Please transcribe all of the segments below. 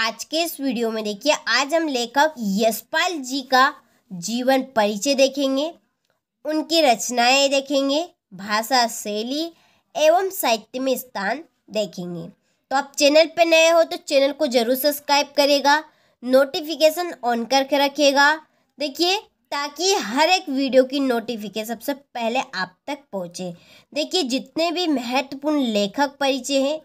आज के इस वीडियो में देखिए आज हम लेखक यशपाल जी का जीवन परिचय देखेंगे उनकी रचनाएं देखेंगे भाषा शैली एवं साहित्य में स्थान देखेंगे तो आप चैनल पर नए हो तो चैनल को जरूर सब्सक्राइब करेगा नोटिफिकेशन ऑन करके रखेगा देखिए ताकि हर एक वीडियो की नोटिफिकेशन सबसे पहले आप तक पहुँचे देखिए जितने भी महत्वपूर्ण लेखक परिचय हैं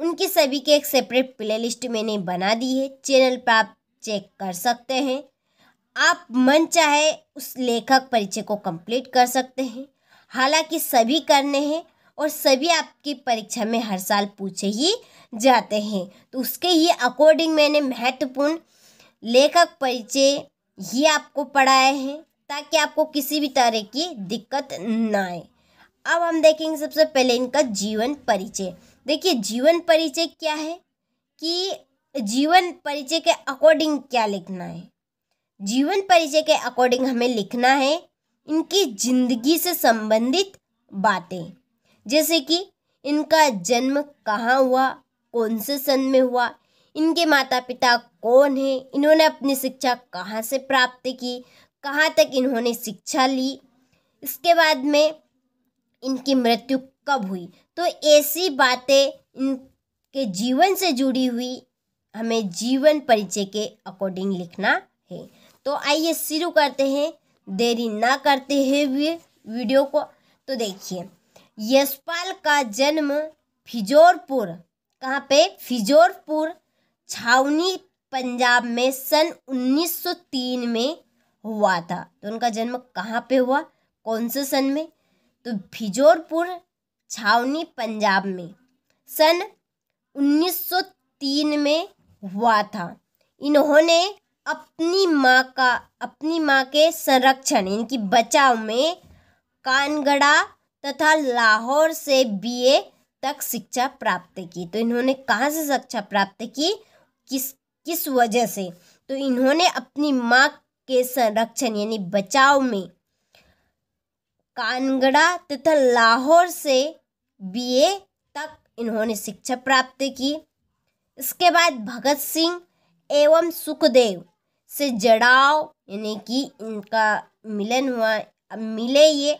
उनकी सभी के एक सेपरेट प्लेलिस्ट मैंने बना दी है चैनल पर आप चेक कर सकते हैं आप मन चाहे उस लेखक परिचय को कंप्लीट कर सकते हैं हालांकि सभी करने हैं और सभी आपकी परीक्षा में हर साल पूछे ही जाते हैं तो उसके ही अकॉर्डिंग मैंने महत्वपूर्ण लेखक परिचय ही आपको पढ़ाए हैं ताकि आपको किसी भी तरह की दिक्कत ना आए अब हम देखेंगे सबसे पहले इनका जीवन परिचय देखिए जीवन परिचय क्या है कि जीवन परिचय के अकॉर्डिंग क्या लिखना है जीवन परिचय के अकॉर्डिंग हमें लिखना है इनकी जिंदगी से संबंधित बातें जैसे कि इनका जन्म कहाँ हुआ कौन से सन में हुआ इनके माता पिता कौन हैं इन्होंने अपनी शिक्षा कहाँ से प्राप्त की कहाँ तक इन्होंने शिक्षा ली इसके बाद में इनकी मृत्यु कब हुई तो ऐसी बातें इनके जीवन से जुड़ी हुई हमें जीवन परिचय के अकॉर्डिंग लिखना है तो आइए शुरू करते हैं देरी ना करते हैं वी, वीडियो को तो देखिए यशपाल का जन्म फिजोरपुर कहाँ पे फिजोरपुर छावनी पंजाब में सन 1903 में हुआ था तो उनका जन्म कहाँ पे हुआ कौन से सन में तो फिजोरपुर छावनी पंजाब में सन 1903 में हुआ था इन्होंने अपनी माँ का अपनी माँ के संरक्षण इनकी बचाव में कानगड़ा तथा लाहौर से बीए तक शिक्षा प्राप्त की तो इन्होंने कहाँ से शिक्षा प्राप्त की किस किस वजह से तो इन्होंने अपनी माँ के संरक्षण यानी बचाव में कानगड़ा तथा लाहौर से बीए तक इन्होंने शिक्षा प्राप्त की इसके बाद भगत सिंह एवं सुखदेव से जड़ाव यानी कि इनका मिलन हुआ अब मिले ये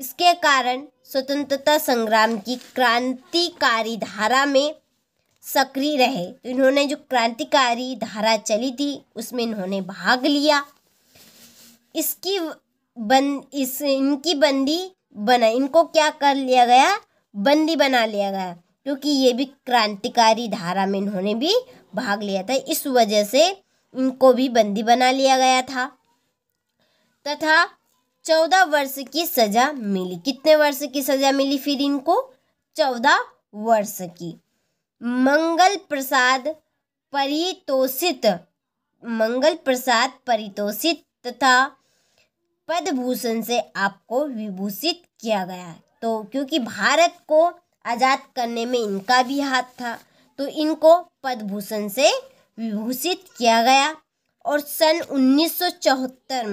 इसके कारण स्वतंत्रता संग्राम की क्रांतिकारी धारा में सक्रिय रहे तो इन्होंने जो क्रांतिकारी धारा चली थी उसमें इन्होंने भाग लिया इसकी बंद इस इनकी बंदी बना इनको क्या कर लिया गया बंदी बना लिया गया क्योंकि ये भी क्रांतिकारी धारा में इन्होंने भी भाग लिया था इस वजह से इनको भी बंदी बना लिया गया था तथा चौदह वर्ष की सजा मिली कितने वर्ष की सजा मिली फिर इनको चौदह वर्ष की मंगल प्रसाद परितोषित मंगल प्रसाद परितोषित तथा पदभूषण से आपको विभूषित किया गया तो क्योंकि भारत को आज़ाद करने में इनका भी हाथ था तो इनको पदभूषण से विभूषित किया गया और सन उन्नीस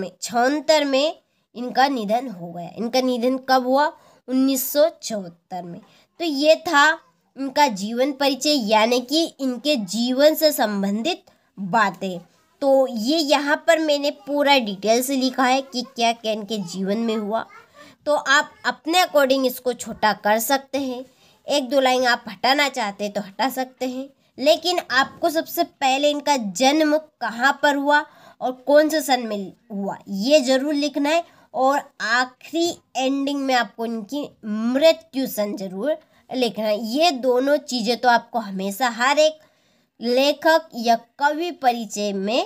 में छहत्तर में इनका निधन हो गया इनका निधन कब हुआ उन्नीस में तो ये था इनका जीवन परिचय यानी कि इनके जीवन से संबंधित बातें तो ये यहाँ पर मैंने पूरा डिटेल से लिखा है कि क्या क्या इनके जीवन में हुआ तो आप अपने अकॉर्डिंग इसको छोटा कर सकते हैं एक दो लाइन आप हटाना चाहते हैं तो हटा सकते हैं लेकिन आपको सबसे पहले इनका जन्म कहाँ पर हुआ और कौन से सन में हुआ ये ज़रूर लिखना है और आखिरी एंडिंग में आपको इनकी मृत्यु सन ज़रूर लिखना है ये दोनों चीज़ें तो आपको हमेशा हर एक लेखक या कवि परिचय में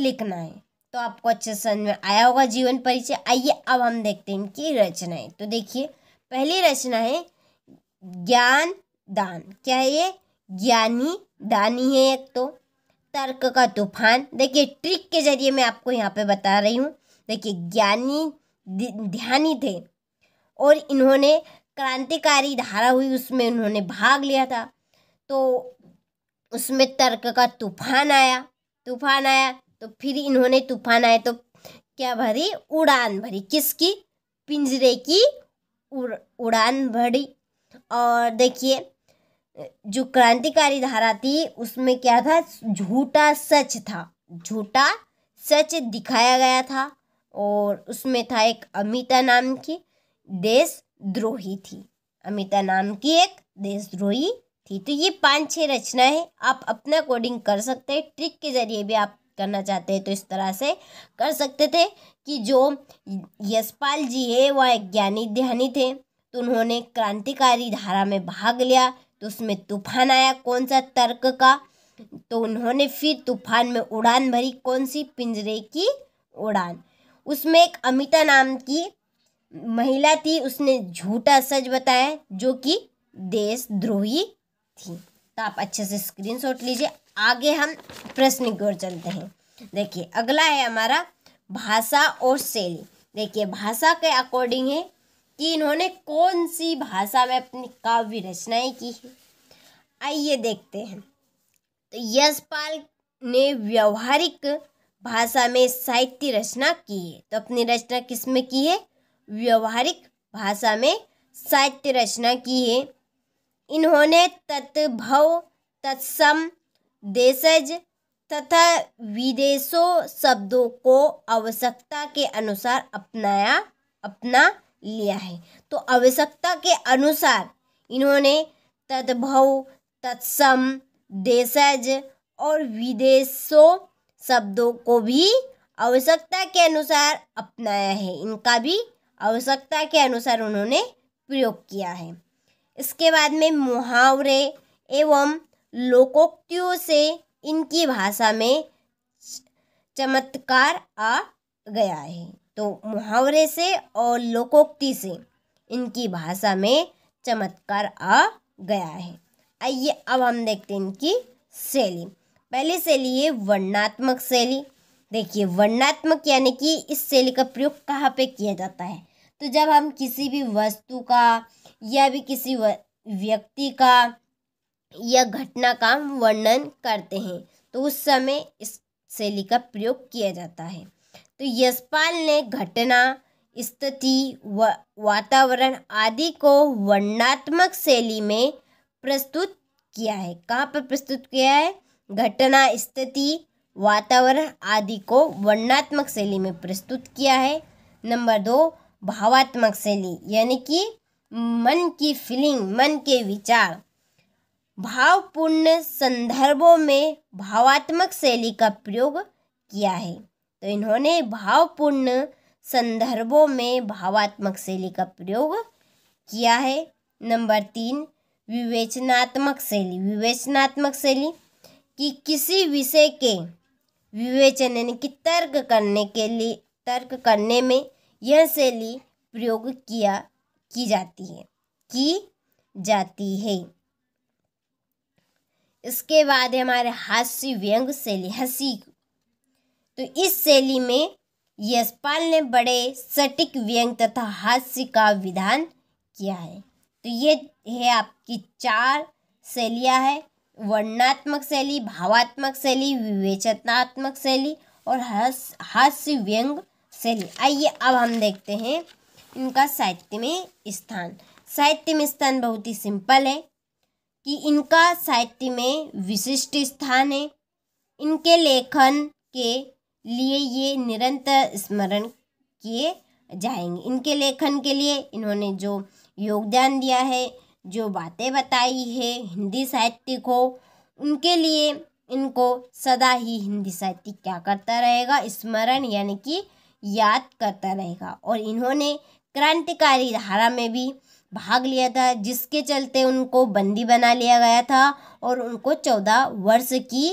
लिखना है तो आपको अच्छे समझ में आया होगा जीवन परिचय आइए अब हम देखते हैं इनकी रचनाएं तो देखिए पहली रचना है ज्ञान दान क्या है ये ज्ञानी दानी है एक तो तर्क का तूफान देखिए ट्रिक के जरिए मैं आपको यहाँ पे बता रही हूँ देखिए ज्ञानी ध्यानी थे और इन्होंने क्रांतिकारी धारा हुई उसमें उन्होंने भाग लिया था तो उसमें तर्क का तूफान आया तूफान आया तो फिर इन्होंने तूफान आए तो क्या भरी उड़ान भरी किसकी पिंजरे की उड़ उड़ान भरी और देखिए जो क्रांतिकारी धारा थी उसमें क्या था झूठा सच था झूठा सच दिखाया गया था और उसमें था एक अमिता नाम की देशद्रोही थी अमिता नाम की एक देशद्रोही थी तो ये पांच छह रचना है आप अपने अकॉर्डिंग कर सकते हैं ट्रिक के जरिए भी आप करना चाहते हैं तो इस तरह से कर सकते थे कि जो यशपाल जी है वह एक ज्ञानी ध्यानी थे तो उन्होंने क्रांतिकारी धारा में भाग लिया तो उसमें तूफान आया कौन सा तर्क का तो उन्होंने फिर तूफान में उड़ान भरी कौन सी पिंजरे की उड़ान उसमें एक अमिता नाम की महिला थी उसने झूठा सच बताया जो कि देशद्रोही थी तो आप अच्छे से स्क्रीनशॉट लीजिए आगे हम प्रश्न की ओर चलते हैं देखिए अगला है हमारा भाषा और शैली देखिए भाषा के अकॉर्डिंग है कि इन्होंने कौन सी भाषा में अपनी काव्य रचनाएं की है आइए देखते हैं तो यशपाल ने व्यवहारिक भाषा में साहित्य रचना की है तो अपनी रचना किस में की है व्यवहारिक भाषा में साहित्य रचना की है इन्होंने तत्भव तत्सम देशज तथा विदेशों शब्दों को आवश्यकता के अनुसार अपनाया अपना लिया है तो आवश्यकता के अनुसार इन्होंने तद्भव तत्सम देशज और विदेशों शब्दों को भी आवश्यकता के अनुसार अपनाया है इनका भी आवश्यकता के अनुसार उन्होंने प्रयोग किया है इसके बाद में मुहावरे एवं लोकोक्तियों से इनकी भाषा में चमत्कार आ गया है तो मुहावरे से और लोकोक्ति से इनकी भाषा में चमत्कार आ गया है आइए अब हम देखते हैं इनकी शैली पहली शैली है वर्णात्मक शैली देखिए वर्णात्मक यानी कि इस शैली का प्रयोग कहाँ पे किया जाता है तो जब हम किसी भी वस्तु का या भी किसी व्यक्ति का या घटना का वर्णन करते हैं तो उस समय इस शैली का प्रयोग किया जाता है तो यशपाल ने घटना स्थिति व वातावरण आदि को वर्णात्मक शैली में प्रस्तुत किया है कहाँ पर प्रस्तुत किया है घटना स्थिति वातावरण आदि को वर्णात्मक शैली में प्रस्तुत किया है नंबर दो भावात्मक शैली यानी कि मन की फीलिंग मन के विचार भावपूर्ण संदर्भों में भावात्मक शैली का प्रयोग किया है तो इन्होंने भावपूर्ण संदर्भों में भावात्मक शैली का प्रयोग किया है नंबर तीन विवेचनात्मक शैली विवेचनात्मक शैली कि किसी विषय के विवेचन यानी कि तर्क करने के लिए तर्क करने में यह शैली प्रयोग किया की जाती है की जाती है इसके बाद हमारे हास्य व्यंग शैली हसी तो इस शैली में यशपाल ने बड़े सटीक व्यंग तथा हास्य का विधान किया है तो ये है आपकी चार शैलियाँ है वर्णात्मक शैली भावात्मक शैली विवेचनात्मक शैली और हास्य व्यंग चलिए आइए अब हम देखते हैं इनका साहित्य में स्थान साहित्य में स्थान बहुत ही सिंपल है कि इनका साहित्य में विशिष्ट स्थान है इनके लेखन के लिए ये निरंतर स्मरण किए जाएंगे इनके लेखन के लिए इन्होंने जो योगदान दिया है जो बातें बताई है हिंदी साहित्य को उनके लिए इनको सदा ही हिंदी साहित्य क्या करता रहेगा स्मरण यानी कि याद करता रहेगा और इन्होंने क्रांतिकारी धारा में भी भाग लिया था जिसके चलते उनको बंदी बना लिया गया था और उनको चौदह वर्ष की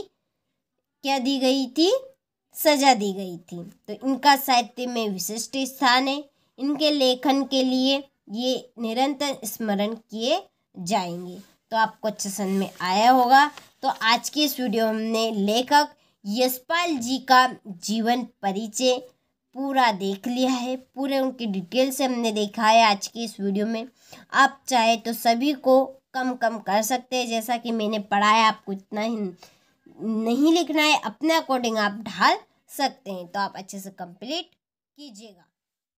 क्या दी गई थी सजा दी गई थी तो इनका साहित्य में विशिष्ट स्थान है इनके लेखन के लिए ये निरंतर स्मरण किए जाएंगे तो आपको अच्छे समझ में आया होगा तो आज के इस वीडियो हमने लेखक यशपाल जी का जीवन परिचय पूरा देख लिया है पूरे उनकी डिटेल से हमने देखा है आज की इस वीडियो में आप चाहे तो सभी को कम कम कर सकते हैं जैसा कि मैंने पढ़ाया आपको इतना ही नहीं लिखना है अपने अकॉर्डिंग आप ढाल सकते हैं तो आप अच्छे से कंप्लीट कीजिएगा